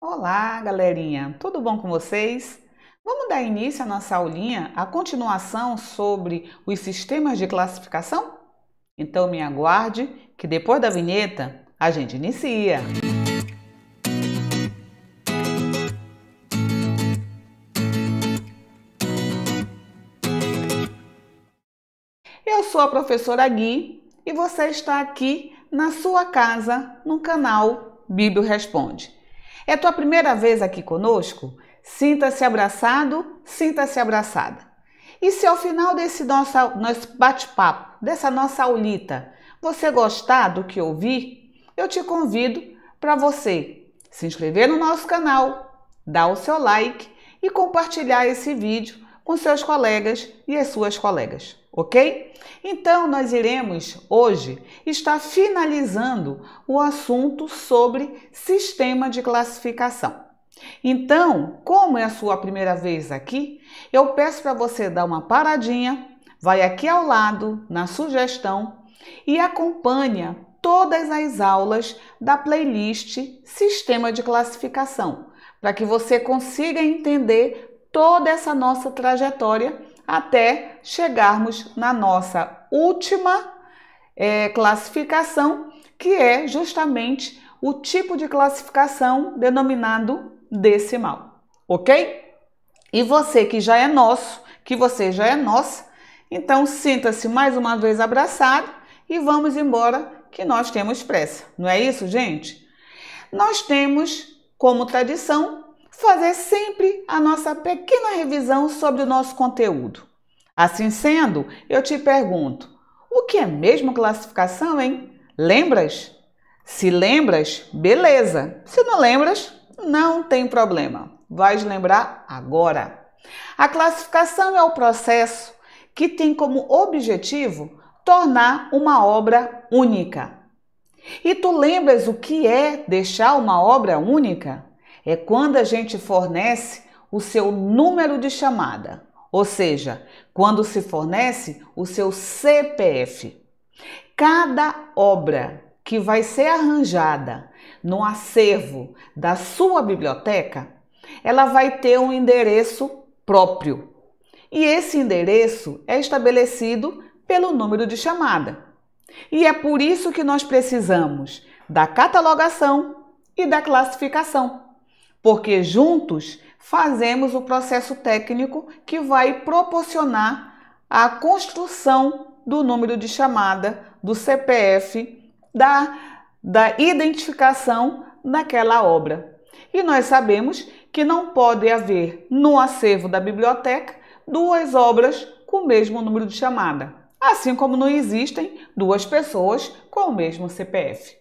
Olá, galerinha! Tudo bom com vocês? Vamos dar início à nossa aulinha, a continuação sobre os sistemas de classificação? Então me aguarde que depois da vinheta a gente inicia. Eu sou a professora Gui e você está aqui na sua casa no canal Bíblia Responde. É tua primeira vez aqui conosco? Sinta-se abraçado, sinta-se abraçada. E se ao final desse nosso, nosso bate-papo, dessa nossa aulita, você gostar do que ouvir, eu te convido para você se inscrever no nosso canal, dar o seu like e compartilhar esse vídeo com seus colegas e as suas colegas ok? Então, nós iremos hoje estar finalizando o assunto sobre sistema de classificação. Então, como é a sua primeira vez aqui, eu peço para você dar uma paradinha, vai aqui ao lado na sugestão e acompanha todas as aulas da playlist Sistema de Classificação, para que você consiga entender toda essa nossa trajetória até chegarmos na nossa última é, classificação, que é justamente o tipo de classificação denominado decimal, ok? E você que já é nosso, que você já é nossa, então sinta-se mais uma vez abraçado e vamos embora que nós temos pressa, não é isso, gente? Nós temos como tradição fazer sempre a nossa pequena revisão sobre o nosso conteúdo. Assim sendo, eu te pergunto: o que é mesmo classificação, hein? Lembras? Se lembras, beleza. Se não lembras, não tem problema. Vais lembrar agora. A classificação é o processo que tem como objetivo tornar uma obra única. E tu lembras o que é deixar uma obra única? é quando a gente fornece o seu número de chamada, ou seja, quando se fornece o seu CPF. Cada obra que vai ser arranjada no acervo da sua biblioteca, ela vai ter um endereço próprio. E esse endereço é estabelecido pelo número de chamada. E é por isso que nós precisamos da catalogação e da classificação porque juntos fazemos o processo técnico que vai proporcionar a construção do número de chamada, do CPF, da, da identificação daquela obra. E nós sabemos que não pode haver no acervo da biblioteca duas obras com o mesmo número de chamada, assim como não existem duas pessoas com o mesmo CPF.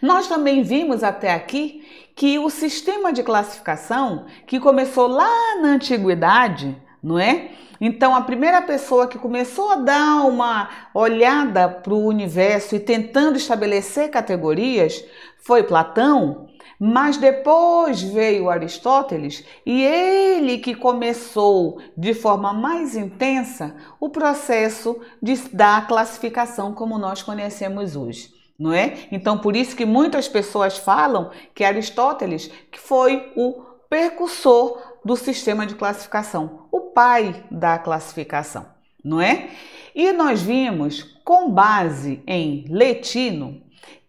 Nós também vimos até aqui que o sistema de classificação que começou lá na antiguidade, não é? Então, a primeira pessoa que começou a dar uma olhada para o universo e tentando estabelecer categorias foi Platão, mas depois veio Aristóteles e ele que começou de forma mais intensa o processo de, da classificação como nós conhecemos hoje não é? Então, por isso que muitas pessoas falam que Aristóteles que foi o precursor do sistema de classificação, o pai da classificação, não é? E nós vimos, com base em Letino,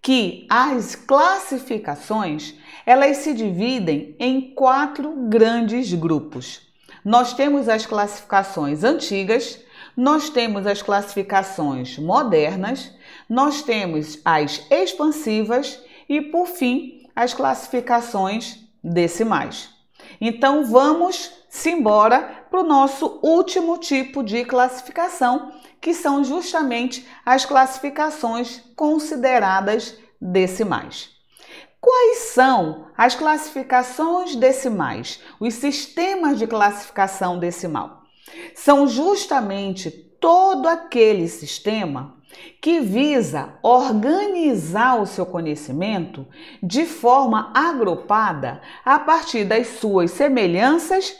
que as classificações elas se dividem em quatro grandes grupos. Nós temos as classificações antigas, nós temos as classificações modernas nós temos as expansivas e, por fim, as classificações decimais. Então, vamos simbora para o nosso último tipo de classificação, que são justamente as classificações consideradas decimais. Quais são as classificações decimais, os sistemas de classificação decimal? São justamente todo aquele sistema que visa organizar o seu conhecimento de forma agrupada a partir das suas semelhanças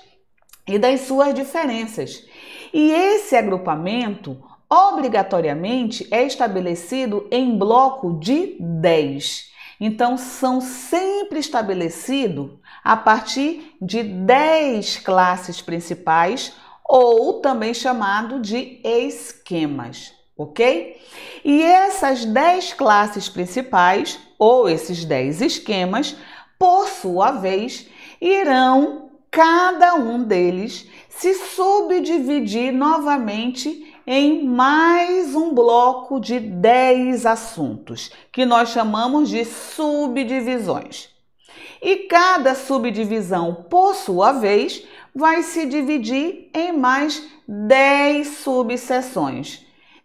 e das suas diferenças. E esse agrupamento obrigatoriamente é estabelecido em bloco de 10. Então, são sempre estabelecido a partir de 10 classes principais ou também chamado de esquemas ok? E essas 10 classes principais, ou esses 10 esquemas, por sua vez, irão cada um deles se subdividir novamente em mais um bloco de 10 assuntos, que nós chamamos de subdivisões. E cada subdivisão, por sua vez, vai se dividir em mais 10 subseções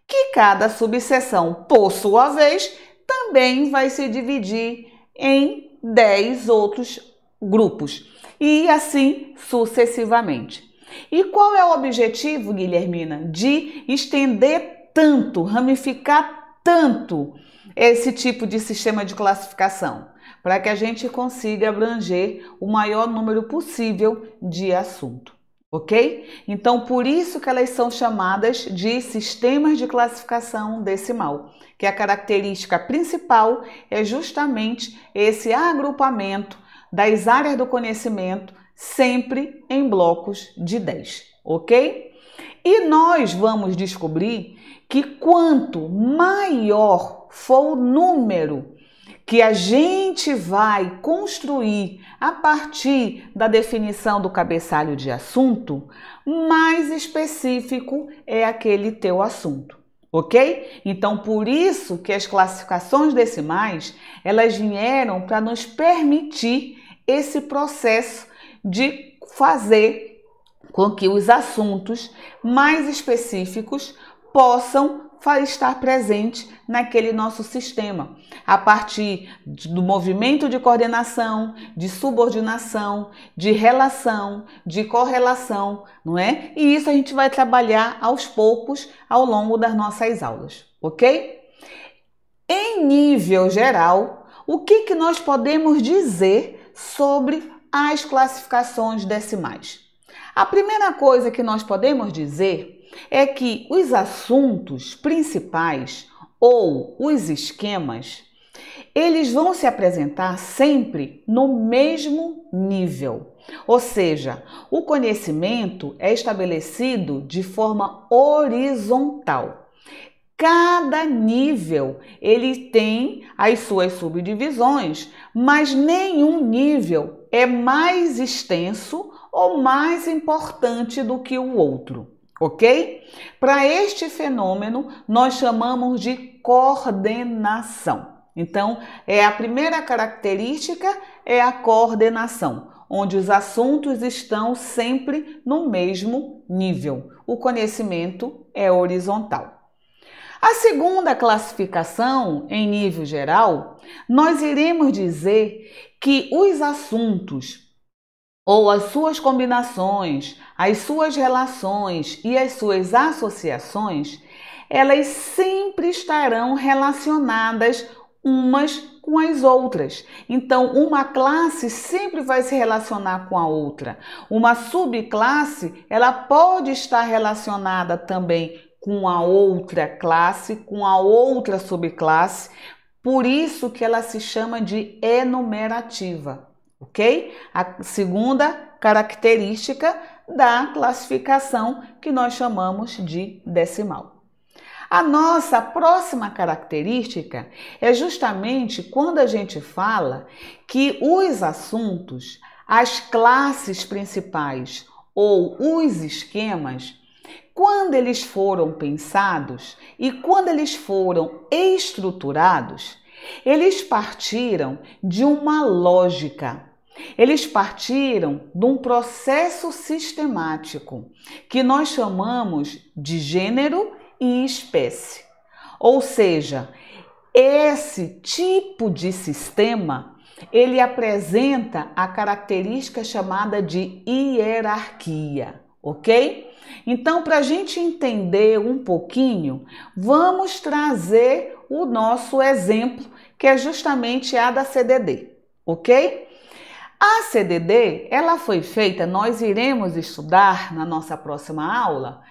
que cada subseção, por sua vez, também vai se dividir em 10 outros grupos e assim sucessivamente. E qual é o objetivo, Guilhermina, de estender tanto, ramificar tanto esse tipo de sistema de classificação? Para que a gente consiga abranger o maior número possível de assunto ok? Então, por isso que elas são chamadas de sistemas de classificação decimal, que a característica principal é justamente esse agrupamento das áreas do conhecimento sempre em blocos de 10, ok? E nós vamos descobrir que quanto maior for o número que a gente vai construir a partir da definição do cabeçalho de assunto, mais específico é aquele teu assunto, ok? Então, por isso que as classificações decimais, elas vieram para nos permitir esse processo de fazer com que os assuntos mais específicos possam vai estar presente naquele nosso sistema, a partir do movimento de coordenação, de subordinação, de relação, de correlação, não é? E isso a gente vai trabalhar aos poucos ao longo das nossas aulas, ok? Em nível geral, o que, que nós podemos dizer sobre as classificações decimais? A primeira coisa que nós podemos dizer é que os assuntos principais ou os esquemas, eles vão se apresentar sempre no mesmo nível. Ou seja, o conhecimento é estabelecido de forma horizontal. Cada nível ele tem as suas subdivisões, mas nenhum nível é mais extenso ou mais importante do que o outro, ok? Para este fenômeno, nós chamamos de coordenação. Então, é a primeira característica é a coordenação, onde os assuntos estão sempre no mesmo nível. O conhecimento é horizontal. A segunda classificação, em nível geral, nós iremos dizer que os assuntos ou as suas combinações, as suas relações e as suas associações, elas sempre estarão relacionadas umas com as outras. Então, uma classe sempre vai se relacionar com a outra. Uma subclasse, ela pode estar relacionada também com a outra classe, com a outra subclasse. Por isso que ela se chama de enumerativa ok? A segunda característica da classificação que nós chamamos de decimal. A nossa próxima característica é justamente quando a gente fala que os assuntos, as classes principais ou os esquemas, quando eles foram pensados e quando eles foram estruturados, eles partiram de uma lógica eles partiram de um processo sistemático que nós chamamos de gênero e espécie. Ou seja, esse tipo de sistema ele apresenta a característica chamada de hierarquia, ok? Então, para a gente entender um pouquinho, vamos trazer o nosso exemplo, que é justamente a da CDD, ok? A CDD, ela foi feita, nós iremos estudar na nossa próxima aula,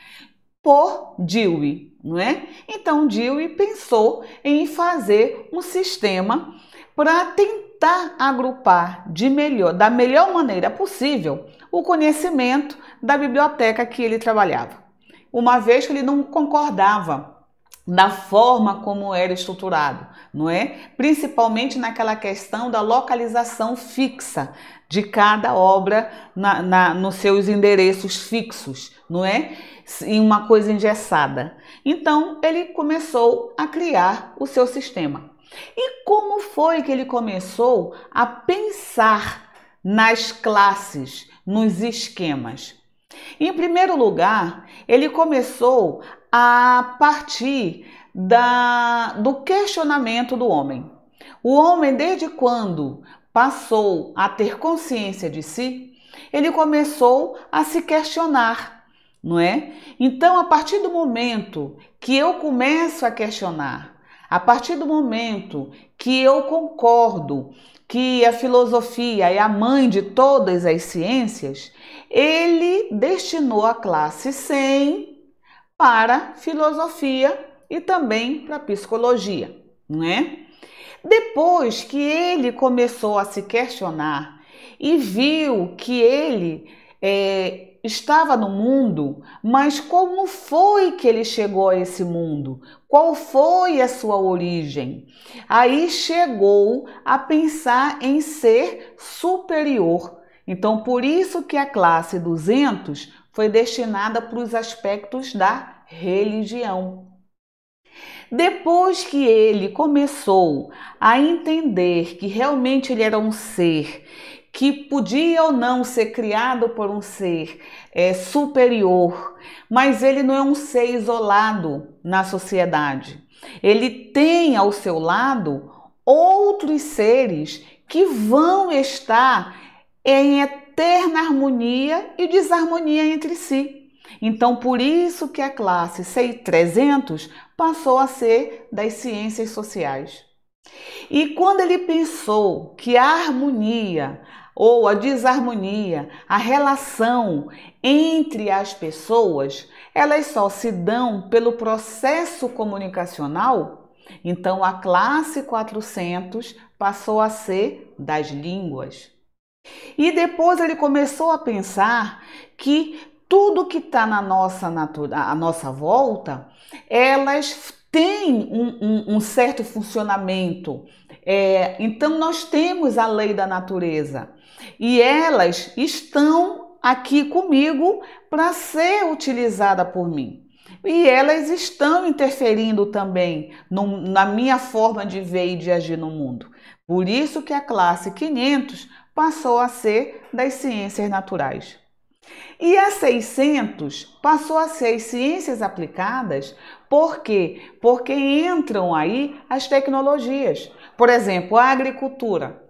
por Dewey, não é? Então Dewey pensou em fazer um sistema para tentar agrupar de melhor, da melhor maneira possível, o conhecimento da biblioteca que ele trabalhava. Uma vez que ele não concordava da forma como era estruturado, não é? Principalmente naquela questão da localização fixa de cada obra na, na, nos seus endereços fixos, não é? Em uma coisa engessada. Então ele começou a criar o seu sistema. E como foi que ele começou a pensar nas classes, nos esquemas? Em primeiro lugar, ele começou a partir da, do questionamento do homem. O homem, desde quando passou a ter consciência de si, ele começou a se questionar, não é? Então, a partir do momento que eu começo a questionar, a partir do momento que eu concordo que a filosofia é a mãe de todas as ciências, ele destinou a classe 100 para filosofia e também para psicologia, não é? Depois que ele começou a se questionar e viu que ele é, estava no mundo, mas como foi que ele chegou a esse mundo? Qual foi a sua origem? Aí chegou a pensar em ser superior. Então, por isso que a classe 200 foi destinada para os aspectos da religião. Depois que ele começou a entender que realmente ele era um ser que podia ou não ser criado por um ser é, superior, mas ele não é um ser isolado na sociedade. Ele tem ao seu lado outros seres que vão estar em ter na harmonia e desarmonia entre si. Então, por isso que a classe C300 passou a ser das ciências sociais. E quando ele pensou que a harmonia ou a desarmonia, a relação entre as pessoas, elas só se dão pelo processo comunicacional, então a classe 400 passou a ser das línguas. E depois ele começou a pensar que tudo que está na nossa natura, a nossa volta, elas têm um, um, um certo funcionamento. É, então nós temos a lei da natureza e elas estão aqui comigo para ser utilizada por mim. E elas estão interferindo também no, na minha forma de ver e de agir no mundo. Por isso que a classe 500 passou a ser das ciências naturais. E a 600 passou a ser ciências aplicadas, por quê? Porque entram aí as tecnologias. Por exemplo, a agricultura.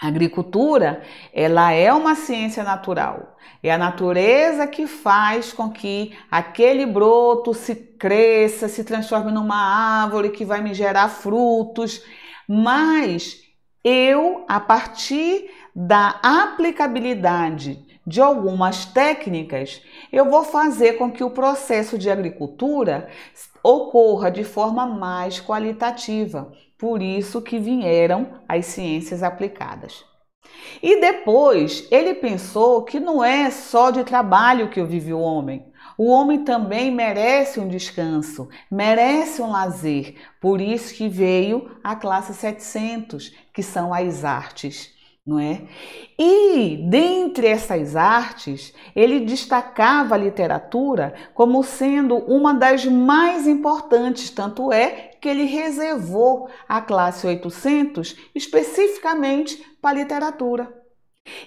A agricultura, ela é uma ciência natural. É a natureza que faz com que aquele broto se cresça, se transforme numa árvore que vai me gerar frutos, mas eu, a partir da aplicabilidade de algumas técnicas, eu vou fazer com que o processo de agricultura ocorra de forma mais qualitativa. Por isso que vieram as ciências aplicadas. E depois ele pensou que não é só de trabalho que vive o homem, o homem também merece um descanso, merece um lazer. Por isso que veio a classe 700, que são as artes, não é? E dentre essas artes, ele destacava a literatura como sendo uma das mais importantes, tanto é que ele reservou a classe 800 especificamente para a literatura.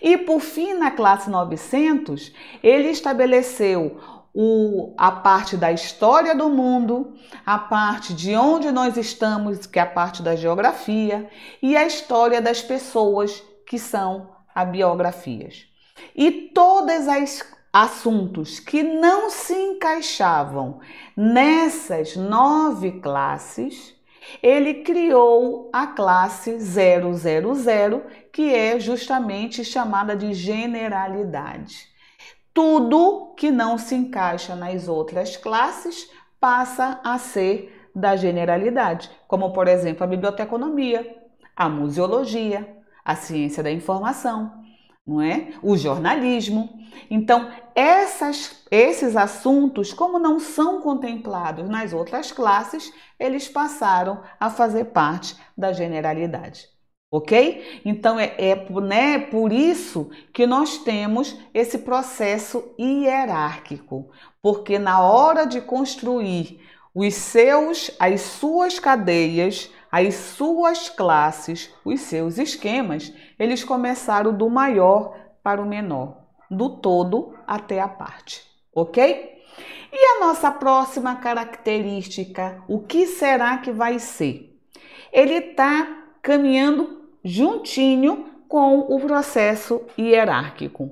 E por fim, na classe 900, ele estabeleceu o, a parte da história do mundo, a parte de onde nós estamos, que é a parte da geografia, e a história das pessoas, que são as biografias. E todas as assuntos que não se encaixavam nessas nove classes, ele criou a classe 000, que é justamente chamada de generalidade tudo que não se encaixa nas outras classes passa a ser da generalidade, como por exemplo a biblioteconomia, a museologia, a ciência da informação, não é? O jornalismo. Então, essas, esses assuntos, como não são contemplados nas outras classes, eles passaram a fazer parte da generalidade ok? Então é, é né, por isso que nós temos esse processo hierárquico, porque na hora de construir os seus, as suas cadeias, as suas classes, os seus esquemas, eles começaram do maior para o menor, do todo até a parte, ok? E a nossa próxima característica, o que será que vai ser? Ele está caminhando juntinho com o processo hierárquico.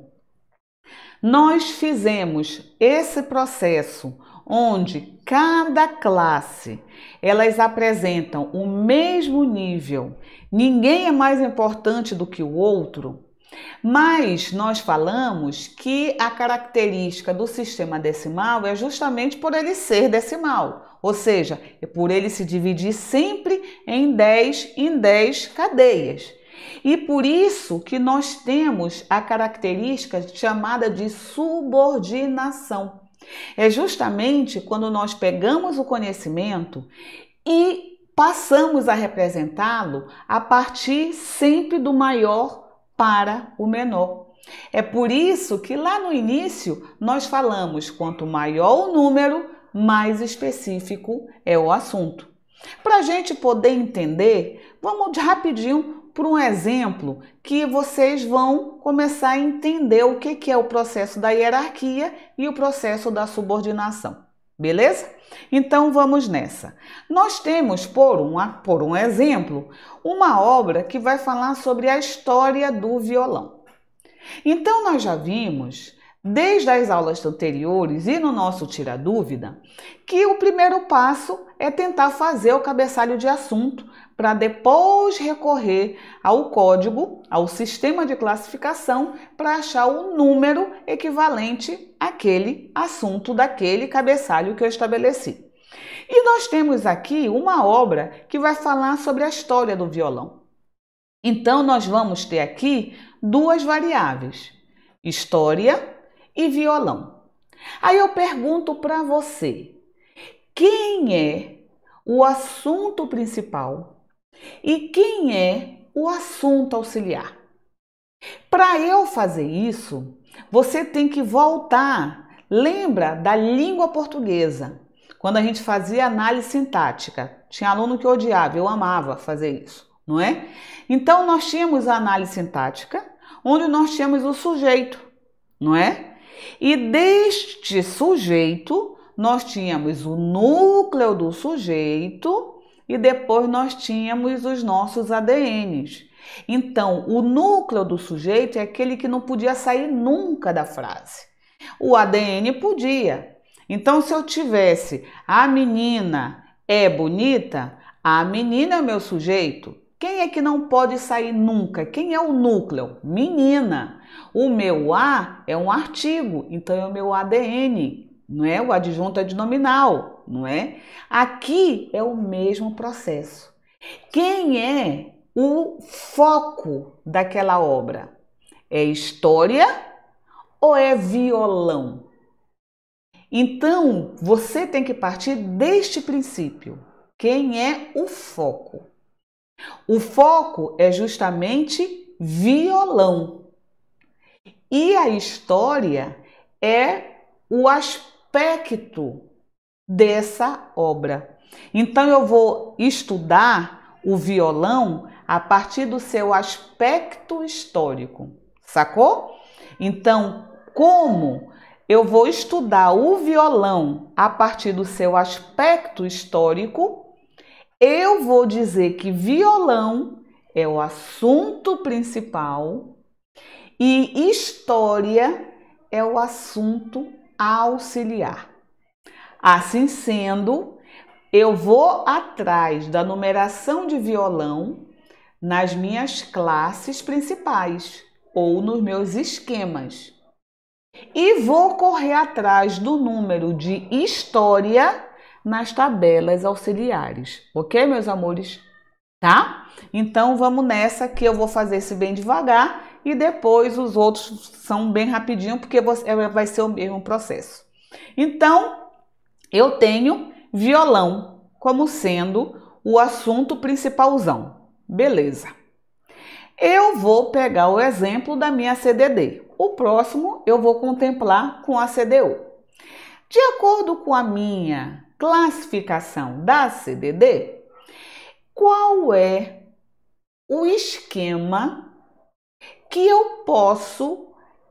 Nós fizemos esse processo onde cada classe elas apresentam o mesmo nível, ninguém é mais importante do que o outro mas nós falamos que a característica do sistema decimal é justamente por ele ser decimal, ou seja, é por ele se dividir sempre em 10 em 10 cadeias. E por isso que nós temos a característica chamada de subordinação. É justamente quando nós pegamos o conhecimento e passamos a representá-lo a partir sempre do maior para o menor. É por isso que lá no início nós falamos quanto maior o número, mais específico é o assunto. Para a gente poder entender, vamos rapidinho para um exemplo que vocês vão começar a entender o que é o processo da hierarquia e o processo da subordinação. Beleza? Então vamos nessa. Nós temos, por, uma, por um exemplo, uma obra que vai falar sobre a história do violão. Então nós já vimos, desde as aulas anteriores e no nosso Tira Dúvida, que o primeiro passo é tentar fazer o cabeçalho de assunto para depois recorrer ao código, ao sistema de classificação, para achar o número equivalente àquele assunto, daquele cabeçalho que eu estabeleci. E nós temos aqui uma obra que vai falar sobre a história do violão. Então, nós vamos ter aqui duas variáveis: história e violão. Aí eu pergunto para você: quem é o assunto principal e quem é o assunto auxiliar? Para eu fazer isso, você tem que voltar. Lembra da língua portuguesa? Quando a gente fazia análise sintática, tinha aluno que odiava, eu amava fazer isso, não é? Então nós tínhamos a análise sintática, onde nós tínhamos o sujeito, não é? E deste sujeito nós tínhamos o núcleo do sujeito e depois nós tínhamos os nossos ADNs. Então, o núcleo do sujeito é aquele que não podia sair nunca da frase. O ADN podia. Então, se eu tivesse a menina é bonita, a menina é o meu sujeito. Quem é que não pode sair nunca? Quem é o núcleo? Menina. O meu A é um artigo, então é o meu ADN não é? O adjunto é de nominal, não é? Aqui é o mesmo processo. Quem é o foco daquela obra? É história ou é violão? Então, você tem que partir deste princípio. Quem é o foco? O foco é justamente violão. E a história é o aspecto aspecto dessa obra. Então eu vou estudar o violão a partir do seu aspecto histórico, sacou? Então, como eu vou estudar o violão a partir do seu aspecto histórico, eu vou dizer que violão é o assunto principal e história é o assunto auxiliar. Assim sendo, eu vou atrás da numeração de violão nas minhas classes principais ou nos meus esquemas. E vou correr atrás do número de história nas tabelas auxiliares, ok, meus amores? Tá? Então vamos nessa que eu vou fazer esse bem devagar e depois os outros são bem rapidinho, porque você é, vai ser o mesmo processo. Então, eu tenho violão como sendo o assunto principalzão. Beleza. Eu vou pegar o exemplo da minha CDD. O próximo eu vou contemplar com a CDU. De acordo com a minha classificação da CDD, qual é o esquema que eu posso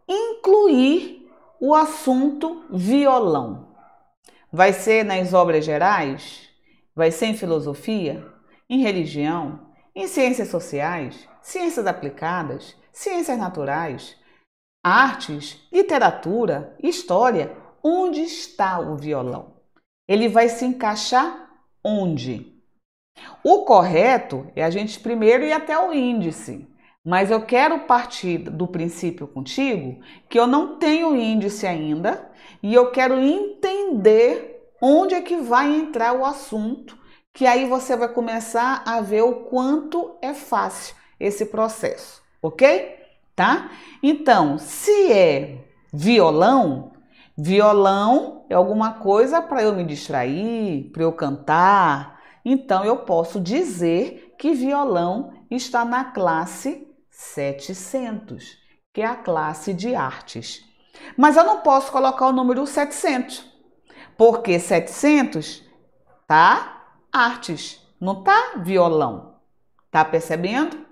incluir o assunto violão? Vai ser nas obras gerais? Vai ser em filosofia? Em religião? Em ciências sociais? Ciências aplicadas? Ciências naturais? Artes? Literatura? História? Onde está o violão? Ele vai se encaixar onde? O correto é a gente primeiro ir até o índice. Mas eu quero partir do princípio contigo que eu não tenho índice ainda e eu quero entender onde é que vai entrar o assunto, que aí você vai começar a ver o quanto é fácil esse processo, ok? Tá? Então, se é violão, violão é alguma coisa para eu me distrair, para eu cantar. Então, eu posso dizer que violão está na classe 700, que é a classe de artes. Mas eu não posso colocar o número 700, porque 700 tá artes, não tá violão. Tá percebendo?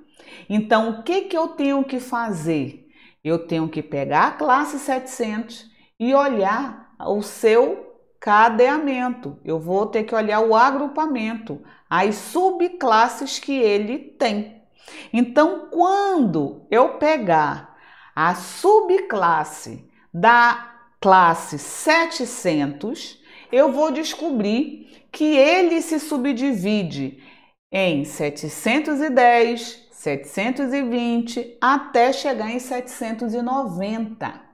Então, o que, que eu tenho que fazer? Eu tenho que pegar a classe 700 e olhar o seu cadeamento. Eu vou ter que olhar o agrupamento, as subclasses que ele tem. Então, quando eu pegar a subclasse da classe 700, eu vou descobrir que ele se subdivide em 710, 720 até chegar em 790.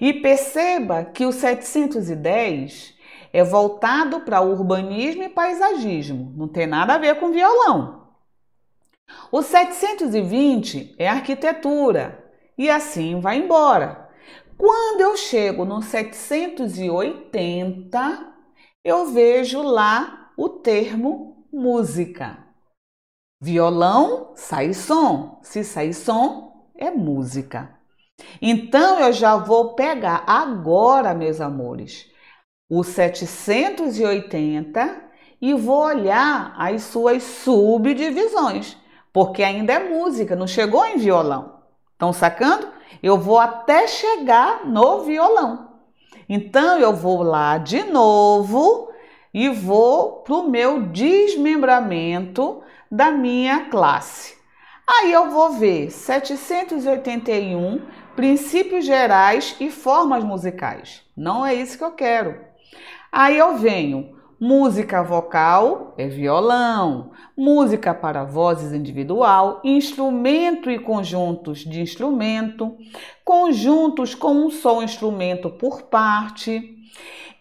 E perceba que o 710 é voltado para urbanismo e paisagismo, não tem nada a ver com violão. O 720 é arquitetura e assim vai embora. Quando eu chego no 780, eu vejo lá o termo música. Violão sai som, se sai som é música. Então eu já vou pegar agora, meus amores, o 780 e vou olhar as suas subdivisões porque ainda é música, não chegou em violão. Estão sacando? Eu vou até chegar no violão. Então eu vou lá de novo e vou para o meu desmembramento da minha classe. Aí eu vou ver 781 princípios gerais e formas musicais. Não é isso que eu quero. Aí eu venho Música vocal é violão. Música para vozes individual, instrumento e conjuntos de instrumento, conjuntos com um só instrumento por parte,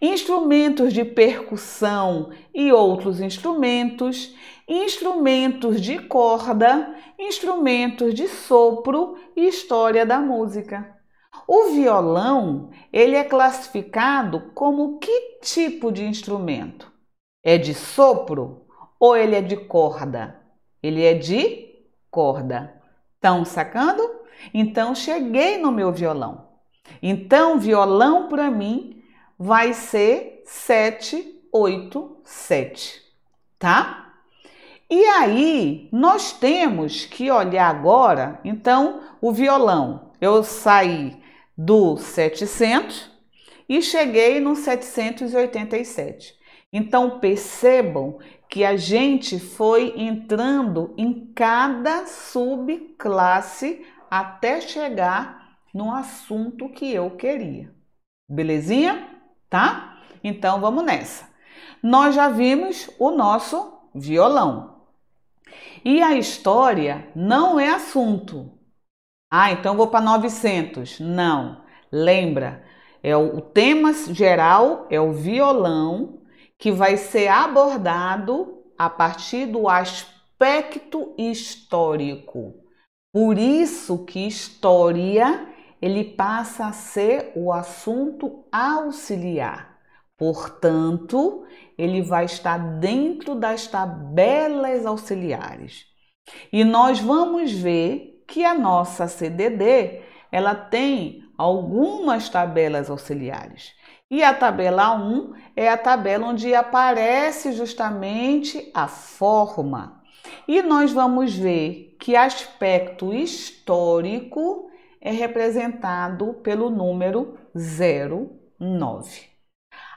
instrumentos de percussão e outros instrumentos, instrumentos de corda, instrumentos de sopro e história da música. O violão, ele é classificado como que tipo de instrumento? É de sopro ou ele é de corda? Ele é de corda. Estão sacando? Então cheguei no meu violão. Então violão para mim vai ser 7 8 7, tá? E aí, nós temos que olhar agora, então, o violão. Eu saí do 700 e cheguei no 787. Então percebam que a gente foi entrando em cada subclasse até chegar no assunto que eu queria. Belezinha? Tá? Então vamos nessa. Nós já vimos o nosso violão. E a história não é assunto, ah, então vou para 900. Não. Lembra, é o, o tema geral é o violão que vai ser abordado a partir do aspecto histórico. Por isso que história ele passa a ser o assunto auxiliar. Portanto, ele vai estar dentro das tabelas auxiliares. E nós vamos ver que a nossa CDD ela tem algumas tabelas auxiliares. E a tabela 1 é a tabela onde aparece justamente a forma. E nós vamos ver que aspecto histórico é representado pelo número 09.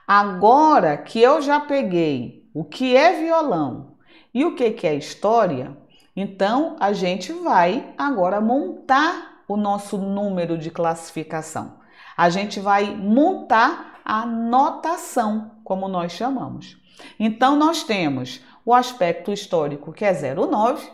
Agora que eu já peguei o que é violão e o que é história, então, a gente vai agora montar o nosso número de classificação. A gente vai montar a notação, como nós chamamos. Então, nós temos o aspecto histórico, que é 09,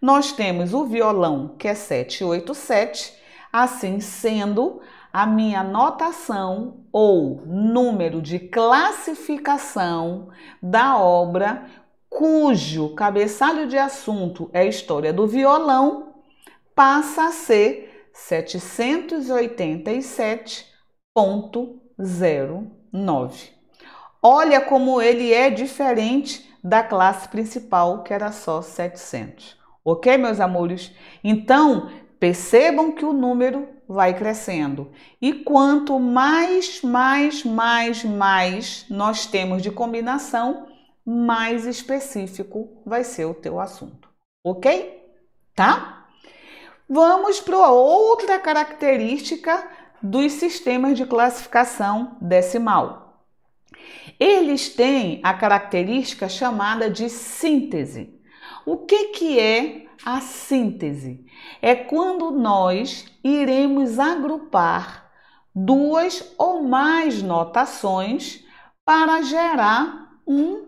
nós temos o violão, que é 787. Assim sendo, a minha notação ou número de classificação da obra cujo cabeçalho de assunto é história do violão, passa a ser 787.09. Olha como ele é diferente da classe principal, que era só 700. Ok, meus amores? Então, percebam que o número vai crescendo. E quanto mais, mais, mais, mais nós temos de combinação, mais específico vai ser o teu assunto, ok? Tá? Vamos para outra característica dos sistemas de classificação decimal. Eles têm a característica chamada de síntese. O que, que é a síntese? É quando nós iremos agrupar duas ou mais notações para gerar um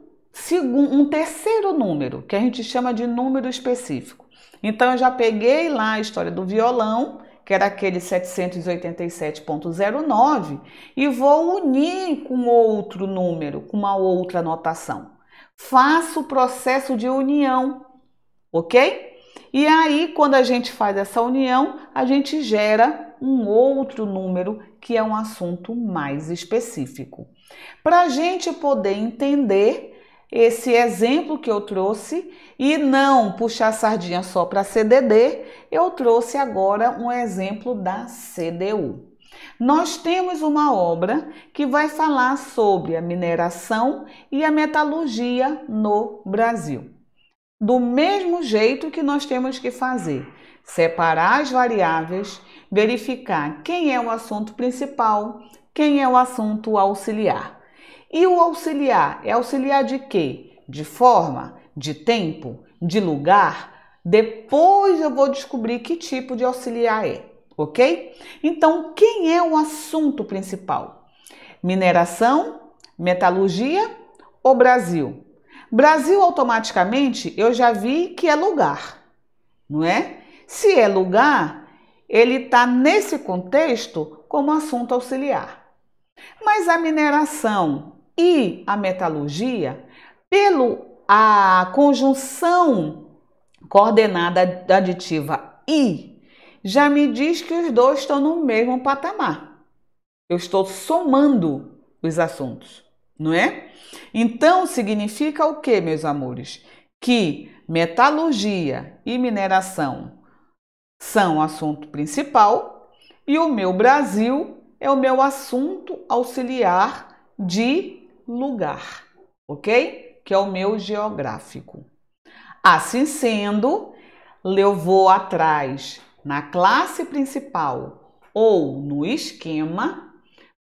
um terceiro número, que a gente chama de número específico. Então, eu já peguei lá a história do violão, que era aquele 787.09, e vou unir com outro número, com uma outra notação. Faço o processo de união, ok? E aí, quando a gente faz essa união, a gente gera um outro número que é um assunto mais específico. Para a gente poder entender esse exemplo que eu trouxe e não puxar sardinha só para CDD, eu trouxe agora um exemplo da CDU. Nós temos uma obra que vai falar sobre a mineração e a metalurgia no Brasil. Do mesmo jeito que nós temos que fazer, separar as variáveis, verificar quem é o assunto principal, quem é o assunto auxiliar. E o auxiliar? É auxiliar de quê? De forma, de tempo, de lugar? Depois eu vou descobrir que tipo de auxiliar é, ok? Então, quem é o assunto principal? Mineração, metalurgia ou Brasil? Brasil, automaticamente, eu já vi que é lugar, não é? Se é lugar, ele está nesse contexto como assunto auxiliar. Mas a mineração e a metalurgia, pelo a conjunção coordenada aditiva I, já me diz que os dois estão no mesmo patamar. Eu estou somando os assuntos, não é? Então significa o que, meus amores? Que metalurgia e mineração são o assunto principal e o meu Brasil é o meu assunto auxiliar de lugar, ok? Que é o meu geográfico. Assim sendo, eu vou atrás na classe principal ou no esquema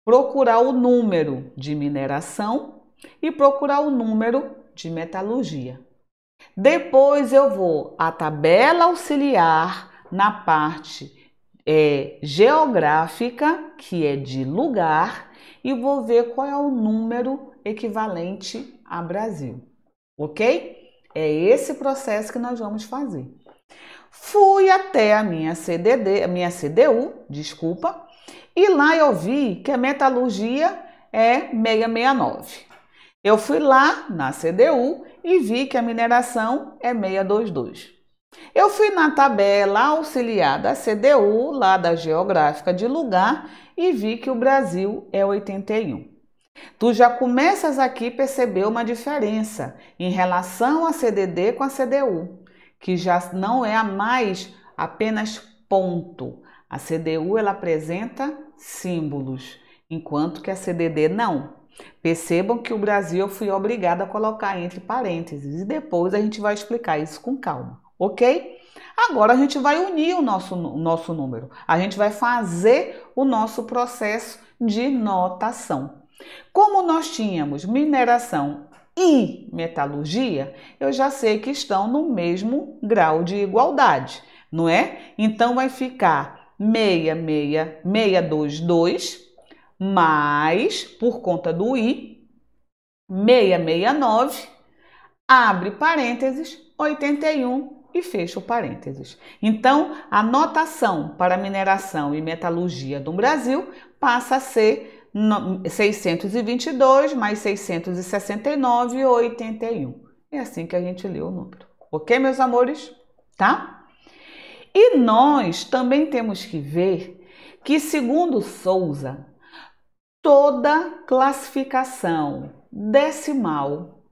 procurar o número de mineração e procurar o número de metalurgia. Depois eu vou à tabela auxiliar na parte é, geográfica, que é de lugar, e vou ver qual é o número equivalente a Brasil. Ok? É esse processo que nós vamos fazer. Fui até a minha CDD, a minha CDU, desculpa, e lá eu vi que a metalurgia é 669. Eu fui lá na CDU e vi que a mineração é 622. Eu fui na tabela auxiliar da CDU, lá da geográfica de lugar, e vi que o Brasil é 81. Tu já começas aqui perceber uma diferença em relação à CDD com a CDU, que já não é a mais apenas ponto. A CDU ela apresenta símbolos, enquanto que a CDD não. Percebam que o Brasil eu fui obrigada a colocar entre parênteses e depois a gente vai explicar isso com calma, ok? Agora a gente vai unir o nosso, o nosso número, a gente vai fazer o nosso processo de notação. Como nós tínhamos mineração e metalurgia, eu já sei que estão no mesmo grau de igualdade, não é? Então vai ficar 66622 mais, por conta do i, 669, abre parênteses, 81 e o parênteses. Então, a notação para mineração e metalurgia do Brasil passa a ser 622 mais 669, 81. É assim que a gente lê o número. Ok, meus amores? Tá? E nós também temos que ver que, segundo Souza, toda classificação decimal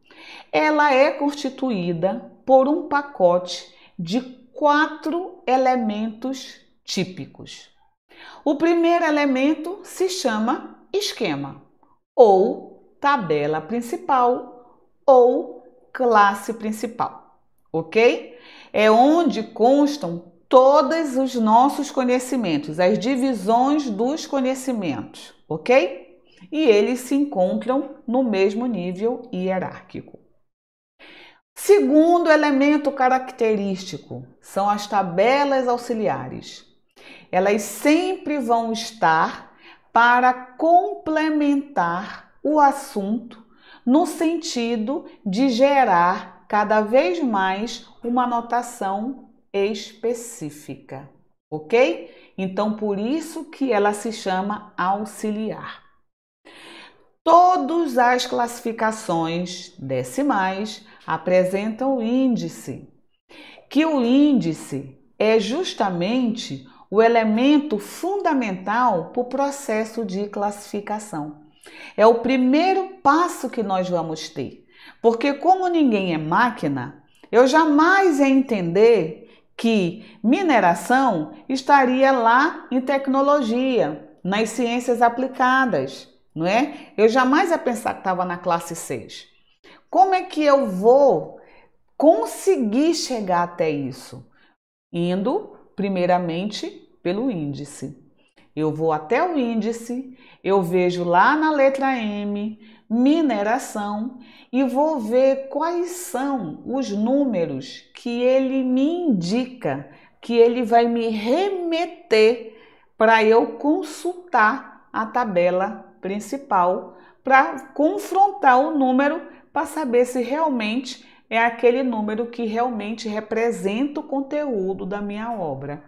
ela é constituída por um pacote de quatro elementos típicos. O primeiro elemento se chama esquema, ou tabela principal, ou classe principal, ok? É onde constam todos os nossos conhecimentos, as divisões dos conhecimentos, ok? E eles se encontram no mesmo nível hierárquico. Segundo elemento característico são as tabelas auxiliares. Elas sempre vão estar para complementar o assunto no sentido de gerar cada vez mais uma notação específica, ok? Então, por isso que ela se chama auxiliar. Todas as classificações decimais apresentam o índice, que o índice é justamente o elemento fundamental para o processo de classificação. É o primeiro passo que nós vamos ter, porque, como ninguém é máquina, eu jamais ia entender que mineração estaria lá em tecnologia, nas ciências aplicadas, não é? Eu jamais ia pensar que estava na classe 6. Como é que eu vou conseguir chegar até isso? Indo primeiramente pelo índice. Eu vou até o índice, eu vejo lá na letra M, mineração, e vou ver quais são os números que ele me indica, que ele vai me remeter para eu consultar a tabela principal, para confrontar o número para saber se realmente é aquele número que realmente representa o conteúdo da minha obra.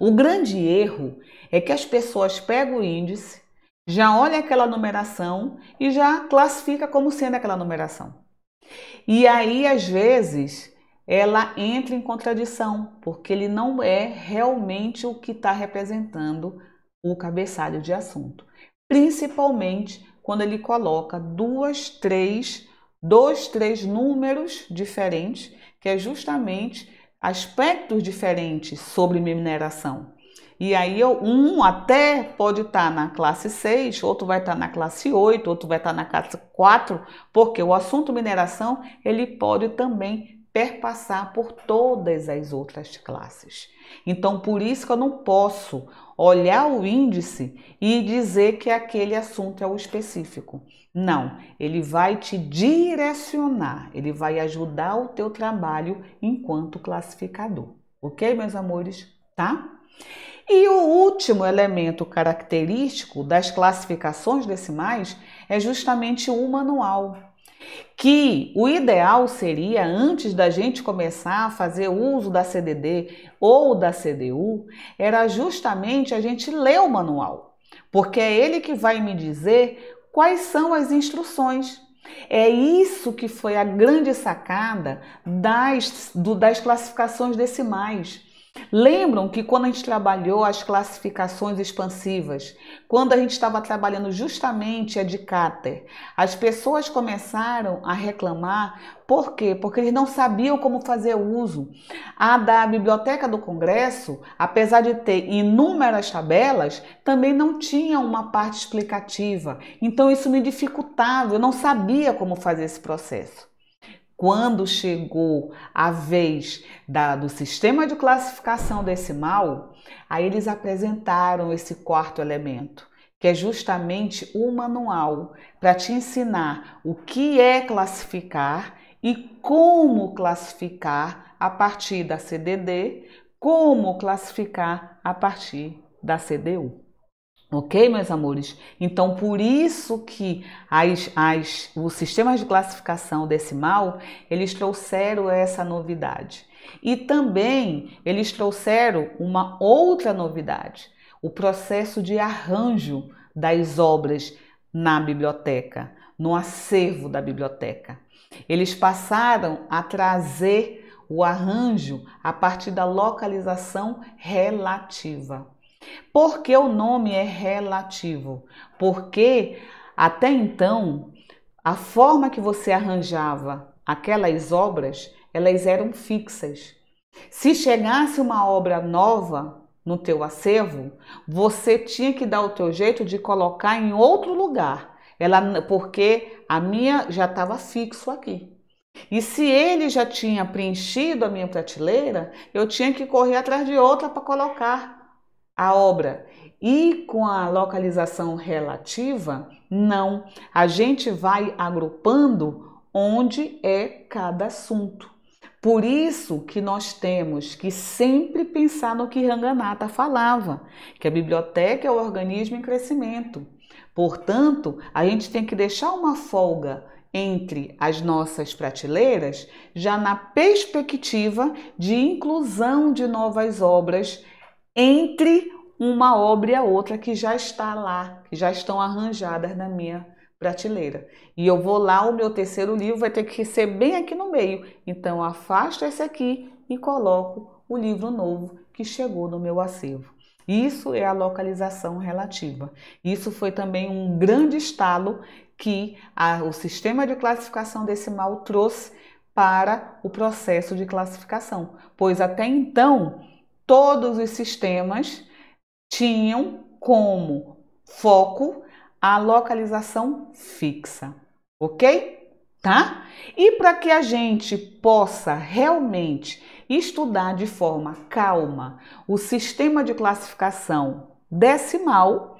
O grande erro é que as pessoas pegam o índice, já olham aquela numeração e já classifica como sendo aquela numeração. E aí, às vezes, ela entra em contradição, porque ele não é realmente o que está representando o cabeçalho de assunto. Principalmente quando ele coloca duas, três dois, três números diferentes, que é justamente aspectos diferentes sobre mineração. E aí um até pode estar tá na classe 6, outro vai estar tá na classe 8, outro vai estar tá na classe 4, porque o assunto mineração, ele pode também perpassar por todas as outras classes. Então, por isso que eu não posso olhar o índice e dizer que aquele assunto é o específico. Não, ele vai te direcionar, ele vai ajudar o teu trabalho enquanto classificador. OK, meus amores? Tá? E o último elemento característico das classificações decimais é justamente o manual que o ideal seria, antes da gente começar a fazer uso da CDD ou da CDU, era justamente a gente ler o manual, porque é ele que vai me dizer quais são as instruções. É isso que foi a grande sacada das, do, das classificações decimais. Lembram que quando a gente trabalhou as classificações expansivas, quando a gente estava trabalhando justamente a de Cáter, as pessoas começaram a reclamar, por quê? Porque eles não sabiam como fazer uso. A da Biblioteca do Congresso, apesar de ter inúmeras tabelas, também não tinha uma parte explicativa. Então isso me dificultava, eu não sabia como fazer esse processo. Quando chegou a vez da, do sistema de classificação decimal, aí eles apresentaram esse quarto elemento, que é justamente o manual para te ensinar o que é classificar e como classificar a partir da CDD, como classificar a partir da CDU. Ok, meus amores? Então, por isso que as, as, os sistemas de classificação decimal, eles trouxeram essa novidade. E também eles trouxeram uma outra novidade, o processo de arranjo das obras na biblioteca, no acervo da biblioteca. Eles passaram a trazer o arranjo a partir da localização relativa. Por que o nome é relativo? Porque até então, a forma que você arranjava aquelas obras, elas eram fixas. Se chegasse uma obra nova no teu acervo, você tinha que dar o teu jeito de colocar em outro lugar. Ela, porque a minha já estava fixo aqui. E se ele já tinha preenchido a minha prateleira, eu tinha que correr atrás de outra para colocar a obra. E com a localização relativa, não. A gente vai agrupando onde é cada assunto. Por isso que nós temos que sempre pensar no que Ranganata falava, que a biblioteca é o organismo em crescimento. Portanto, a gente tem que deixar uma folga entre as nossas prateleiras, já na perspectiva de inclusão de novas obras entre uma obra e a outra que já está lá, que já estão arranjadas na minha prateleira. E eu vou lá, o meu terceiro livro vai ter que ser bem aqui no meio. Então afasto esse aqui e coloco o livro novo que chegou no meu acervo. Isso é a localização relativa. Isso foi também um grande estalo que a, o sistema de classificação decimal trouxe para o processo de classificação, pois até então todos os sistemas tinham como foco a localização fixa, ok? Tá? E para que a gente possa realmente estudar de forma calma o sistema de classificação decimal,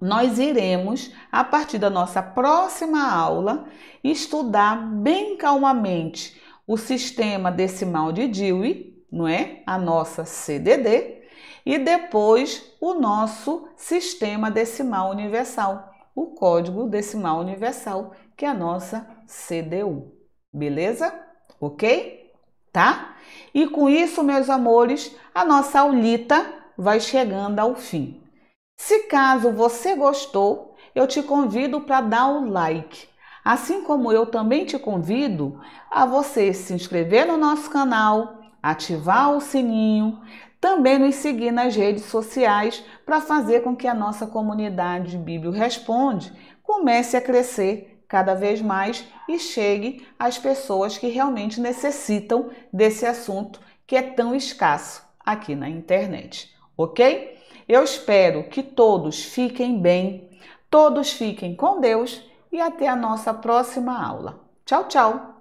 nós iremos, a partir da nossa próxima aula, estudar bem calmamente o sistema decimal de Dewey não é? A nossa CDD e depois o nosso sistema decimal universal, o código decimal universal, que é a nossa CDU. Beleza? OK? Tá? E com isso, meus amores, a nossa aulita vai chegando ao fim. Se caso você gostou, eu te convido para dar o um like. Assim como eu também te convido a você se inscrever no nosso canal, ativar o sininho, também nos seguir nas redes sociais para fazer com que a nossa comunidade Bíblia Responde comece a crescer cada vez mais e chegue às pessoas que realmente necessitam desse assunto que é tão escasso aqui na internet, ok? Eu espero que todos fiquem bem, todos fiquem com Deus e até a nossa próxima aula. Tchau, tchau!